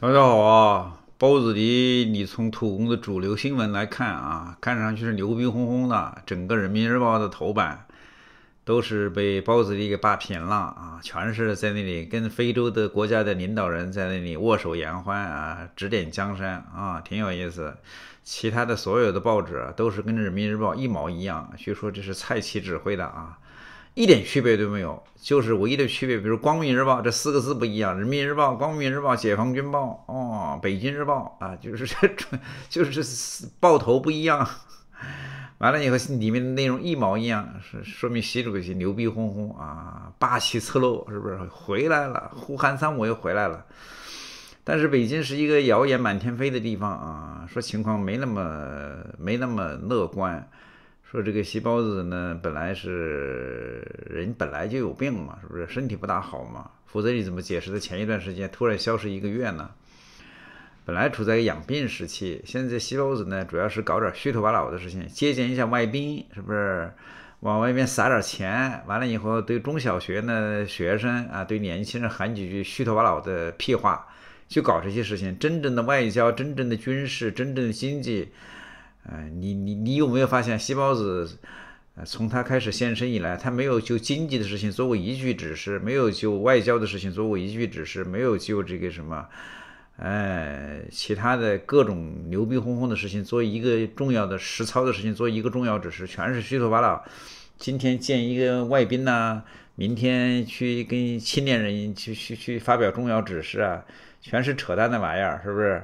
大家好啊，包子迪，你从土公的主流新闻来看啊，看上去是牛逼哄哄的。整个人民日报的头版都是被包里迪给霸屏了啊，全是在那里跟非洲的国家的领导人在那里握手言欢啊，指点江山啊，挺有意思。其他的所有的报纸都是跟人民日报一毛一样。据说这是蔡奇指挥的啊。一点区别都没有，就是唯一的区别，比如《光明日报》这四个字不一样，《人民日报》《光明日报》《解放军报》哦，《北京日报》啊，就是这，就是报头不一样，完了以后里面的内容一毛一样，是说明习主席牛逼哄哄啊，霸气侧漏，是不是回来了？呼喊三五又回来了，但是北京是一个谣言满天飞的地方啊，说情况没那么没那么乐观。说这个细胞子呢，本来是人本来就有病嘛，是不是身体不大好嘛？否则你怎么解释的前一段时间突然消失一个月呢？本来处在养病时期，现在细胞子呢，主要是搞点虚头巴脑的事情，接见一下外宾，是不是往外面撒点钱？完了以后对中小学呢学生啊，对年轻人喊几句虚头巴脑的屁话，就搞这些事情。真正的外交，真正的军事，真正的经济。哎，你你你有没有发现，西包子，从他开始现身以来，他没有就经济的事情做过一句指示，没有就外交的事情做过一句指示，没有就这个什么，哎，其他的各种牛逼哄哄的事情，做一个重要的实操的事情，做一个重要指示，全是虚头巴脑。今天见一个外宾呐，明天去跟青年人去去去发表重要指示啊，全是扯淡的玩意儿，是不是？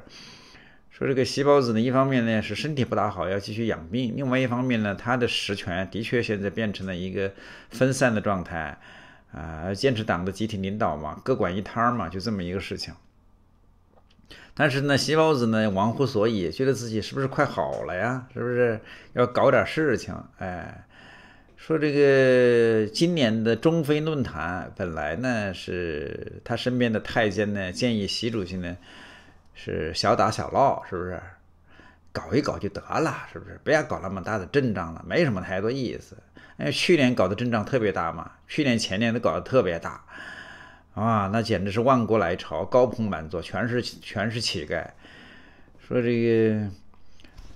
说这个习包子呢，一方面呢是身体不大好，要继续养病；另外一方面呢，他的实权的确现在变成了一个分散的状态，啊，坚持党的集体领导嘛，各管一摊儿嘛，就这么一个事情。但是呢，习包子呢忘乎所以，觉得自己是不是快好了呀？是不是要搞点事情？哎，说这个今年的中非论坛本来呢是他身边的太监呢建议习主席呢。是小打小闹，是不是？搞一搞就得了，是不是？不要搞那么大的阵仗了，没什么太多意思。哎，去年搞的阵仗特别大嘛，去年前年都搞得特别大，啊，那简直是万国来朝，高朋满座，全是全是乞丐。说这个，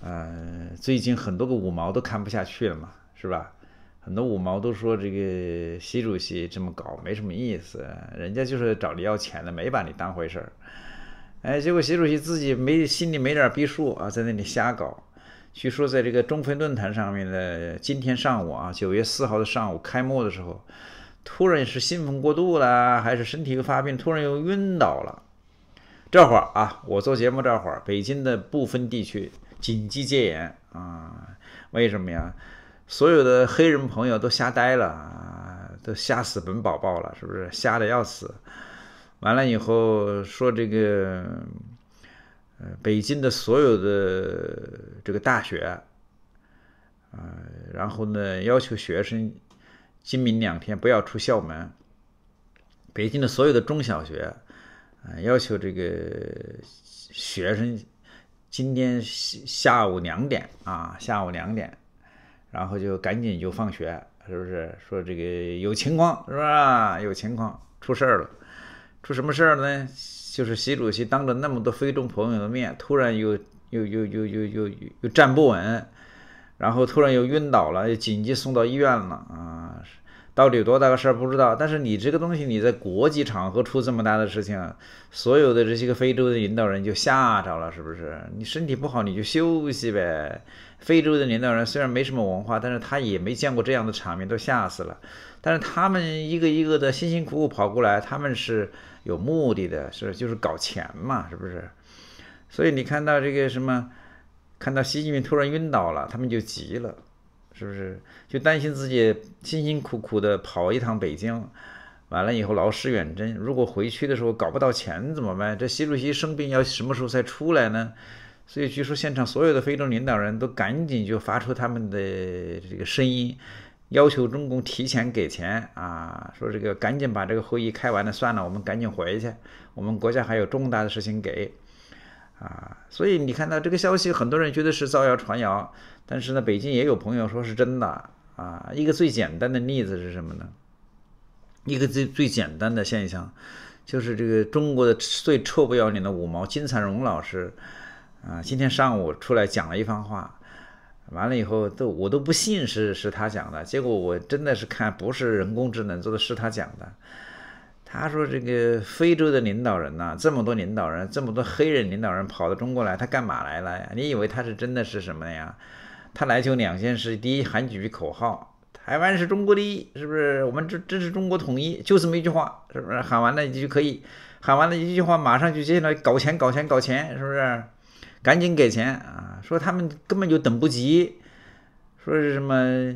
呃，最近很多个五毛都看不下去了嘛，是吧？很多五毛都说这个习主席这么搞没什么意思，人家就是找你要钱了，没把你当回事儿。哎，结果习主席自己没心里没点儿逼数啊，在那里瞎搞。据说在这个中非论坛上面的今天上午啊，九月四号的上午开幕的时候，突然是兴奋过度啦，还是身体又发病，突然又晕倒了。这会儿啊，我做节目这会儿，北京的部分地区紧急戒严啊，为什么呀？所有的黑人朋友都吓呆了啊，都吓死本宝宝了，是不是？吓得要死。完了以后，说这个，呃，北京的所有的这个大学，啊，然后呢，要求学生今明两天不要出校门。北京的所有的中小学，啊，要求这个学生今天下午两点啊，下午两点，然后就赶紧就放学，是不是？说这个有情况，是吧？有情况，出事儿了。出什么事儿了呢？就是习主席当着那么多非洲朋友的面，突然又又又又又又又站不稳，然后突然又晕倒了，又紧急送到医院了啊！到底有多大个事儿不知道，但是你这个东西，你在国际场合出这么大的事情，所有的这些个非洲的领导人就吓着了，是不是？你身体不好你就休息呗。非洲的领导人虽然没什么文化，但是他也没见过这样的场面，都吓死了。但是他们一个一个的辛辛苦苦跑过来，他们是有目的的，是就是搞钱嘛，是不是？所以你看到这个什么，看到习近平突然晕倒了，他们就急了。是不是就担心自己辛辛苦苦的跑一趟北京，完了以后劳师远征，如果回去的时候搞不到钱怎么办？这习主席生病要什么时候才出来呢？所以据说现场所有的非洲领导人都赶紧就发出他们的这个声音，要求中共提前给钱啊！说这个赶紧把这个会议开完了算了，我们赶紧回去，我们国家还有重大的事情给。啊，所以你看到这个消息，很多人觉得是造谣传谣，但是呢，北京也有朋友说是真的啊。一个最简单的例子是什么呢？一个最最简单的现象，就是这个中国的最臭不要脸的五毛金灿荣老师，啊，今天上午出来讲了一番话，完了以后都我都不信是是他讲的，结果我真的是看不是人工智能做的，是他讲的。他说：“这个非洲的领导人呐，这么多领导人，这么多黑人领导人跑到中国来，他干嘛来了呀？你以为他是真的是什么呀？他来就两件事：第一，喊几句口号，台湾是中国的，是不是？我们支支持中国统一，就这么一句话，是不是？喊完了你就可以，喊完了一句话，马上就接下来搞钱，搞钱，搞钱，是不是？赶紧给钱啊！说他们根本就等不及，说是什么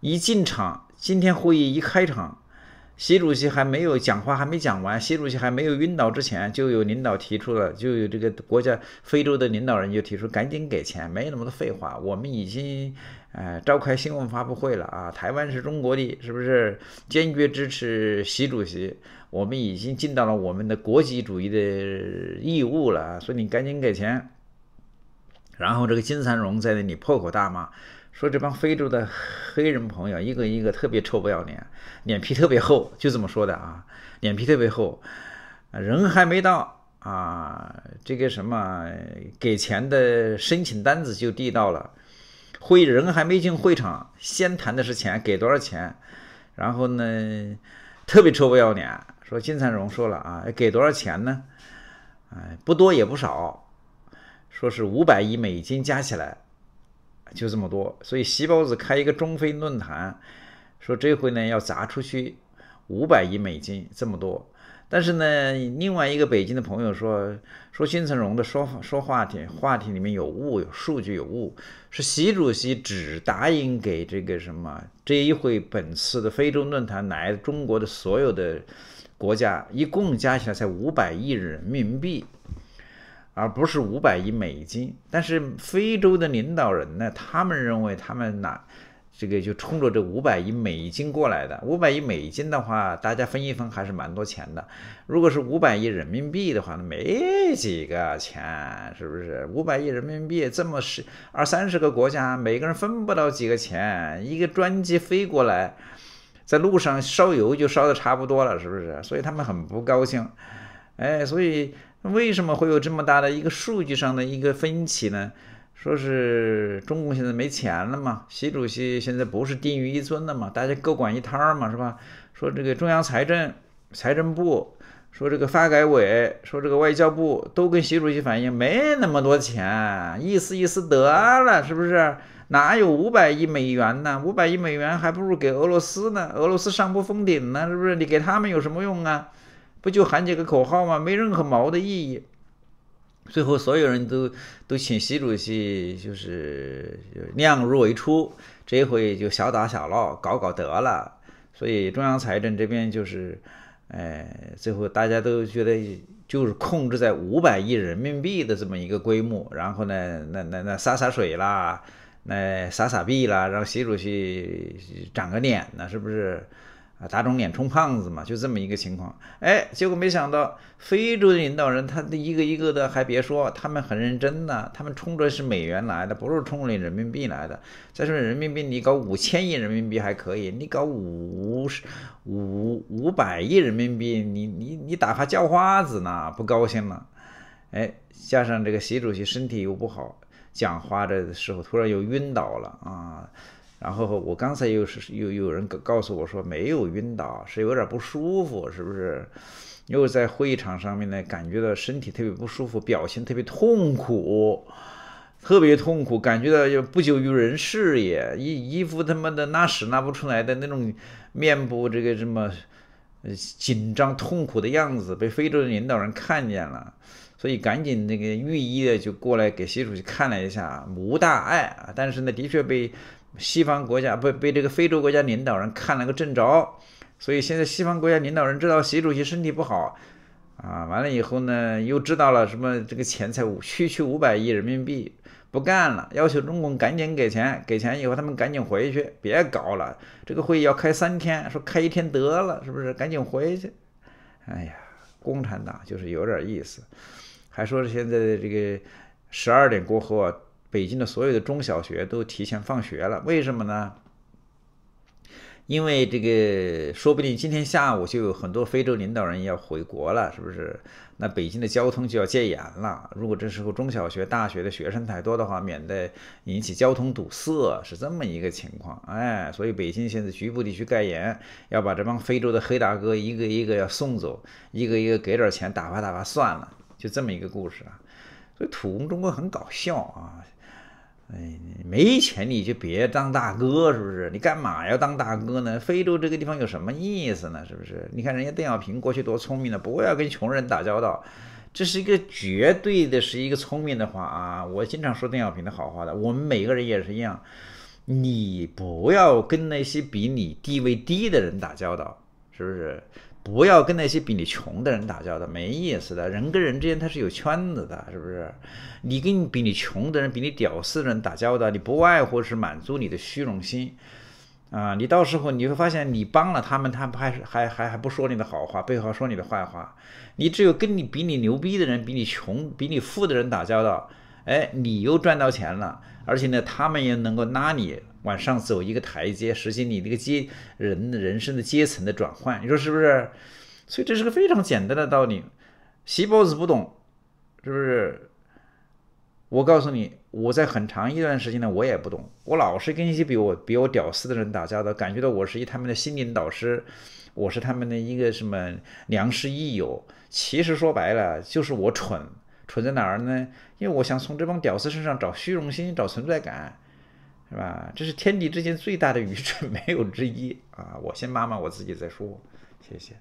一进场，今天会议一开场。”习主席还没有讲话，还没讲完，习主席还没有晕倒之前，就有领导提出了，就有这个国家非洲的领导人就提出，赶紧给钱，没有那么多废话。我们已经，呃，召开新闻发布会了啊，台湾是中国的，是不是？坚决支持习主席，我们已经尽到了我们的国际主义的义务了，所以你赶紧给钱。然后这个金三荣在那里破口大骂。说这帮非洲的黑人朋友一个一个特别臭不要脸，脸皮特别厚，就这么说的啊，脸皮特别厚，啊人还没到啊，这个什么给钱的申请单子就递到了，会人还没进会场，先谈的是钱，给多少钱，然后呢特别臭不要脸，说金灿荣说了啊，给多少钱呢？哎，不多也不少，说是五百亿美金加起来。就这么多，所以习包子开一个中非论坛，说这回呢要砸出去五百亿美金，这么多。但是呢，另外一个北京的朋友说，说新成荣的说说话题，话题里面有误，有数据有误，是习主席只答应给这个什么这一回本次的非洲论坛来中国的所有的国家，一共加起来才五百亿人民币。而不是五百亿美金，但是非洲的领导人呢？他们认为他们呐，这个就冲着这五百亿美金过来的。五百亿美金的话，大家分一分还是蛮多钱的。如果是五百亿人民币的话，那没几个钱，是不是？五百亿人民币这么十二三十个国家，每个人分不到几个钱。一个专机飞过来，在路上烧油就烧的差不多了，是不是？所以他们很不高兴。哎，所以。为什么会有这么大的一个数据上的一个分歧呢？说是中共现在没钱了嘛？习主席现在不是定于一尊的嘛？大家各管一摊儿嘛，是吧？说这个中央财政，财政部，说这个发改委，说这个外交部都跟习主席反映没那么多钱，意思意思得了，是不是？哪有五百亿美元呢？五百亿美元还不如给俄罗斯呢？俄罗斯上不封顶呢，是不是？你给他们有什么用啊？不就喊几个口号吗？没任何毛的意义。最后所有人都都请习主席就是量入为出，这回就小打小闹搞搞得了。所以中央财政这边就是，哎，最后大家都觉得就是控制在五百亿人民币的这么一个规模。然后呢，那那那洒洒水啦，那洒洒币啦，让习主席长个脸呢，是不是？啊，打肿脸充胖子嘛，就这么一个情况。哎，结果没想到非洲的领导人，他的一个一个的，还别说，他们很认真呢。他们冲着是美元来的，不是冲着人民币来的。再说人民币，你搞五千亿人民币还可以，你搞五十五五百亿人民币，你你你打发叫花子呢，不高兴了。哎，加上这个习主席身体又不好，讲话的时候突然又晕倒了啊。然后我刚才又是又有人告诉我说没有晕倒，是有点不舒服，是不是？又在会场上面呢，感觉到身体特别不舒服，表情特别痛苦，特别痛苦，感觉到要不久于人世也，衣衣服他妈的拉屎拉不出来的那种面部这个什么紧张痛苦的样子，被非洲的领导人看见了，所以赶紧那个御医的就过来给习主席看了一下，无大碍，但是呢，的确被。西方国家被被这个非洲国家领导人看了个正着，所以现在西方国家领导人知道习主席身体不好，啊，完了以后呢，又知道了什么这个钱才区区五百亿人民币，不干了，要求中共赶紧给钱，给钱以后他们赶紧回去，别搞了，这个会议要开三天，说开一天得了，是不是？赶紧回去。哎呀，共产党就是有点意思，还说是现在这个十二点过后啊。北京的所有的中小学都提前放学了，为什么呢？因为这个，说不定今天下午就有很多非洲领导人要回国了，是不是？那北京的交通就要戒严了。如果这时候中小学、大学的学生太多的话，免得引起交通堵塞，是这么一个情况。哎，所以北京现在局部地区戒严，要把这帮非洲的黑大哥一个一个要送走，一个一个给点钱打发打发算了，就这么一个故事啊。所以土工中国很搞笑啊，哎，没钱你就别当大哥，是不是？你干嘛要当大哥呢？非洲这个地方有什么意思呢？是不是？你看人家邓小平过去多聪明呢，不要跟穷人打交道，这是一个绝对的是一个聪明的话啊。我经常说邓小平的好话的，我们每个人也是一样，你不要跟那些比你地位低的人打交道，是不是？不要跟那些比你穷的人打交道，没意思的。人跟人之间他是有圈子的，是不是？你跟你比你穷的人、比你屌丝的人打交道，你不外乎是满足你的虚荣心啊！你到时候你会发现，你帮了他们，他们还还还还不说你的好话，背后说你的坏话。你只有跟你比你牛逼的人、比你穷、比你富的人打交道，哎，你又赚到钱了，而且呢，他们也能够拉你。往上走一个台阶，实现你那个阶人人生的阶层的转换，你说是不是？所以这是个非常简单的道理，西包子不懂，是不是？我告诉你，我在很长一段时间呢，我也不懂，我老是跟一些比我比我屌丝的人打交道，感觉到我是一他们的心灵导师，我是他们的一个什么良师益友。其实说白了，就是我蠢，蠢在哪儿呢？因为我想从这帮屌丝身上找虚荣心，找存在感。是吧？这是天地之间最大的愚蠢，没有之一啊！我先骂骂我自己再说，谢谢。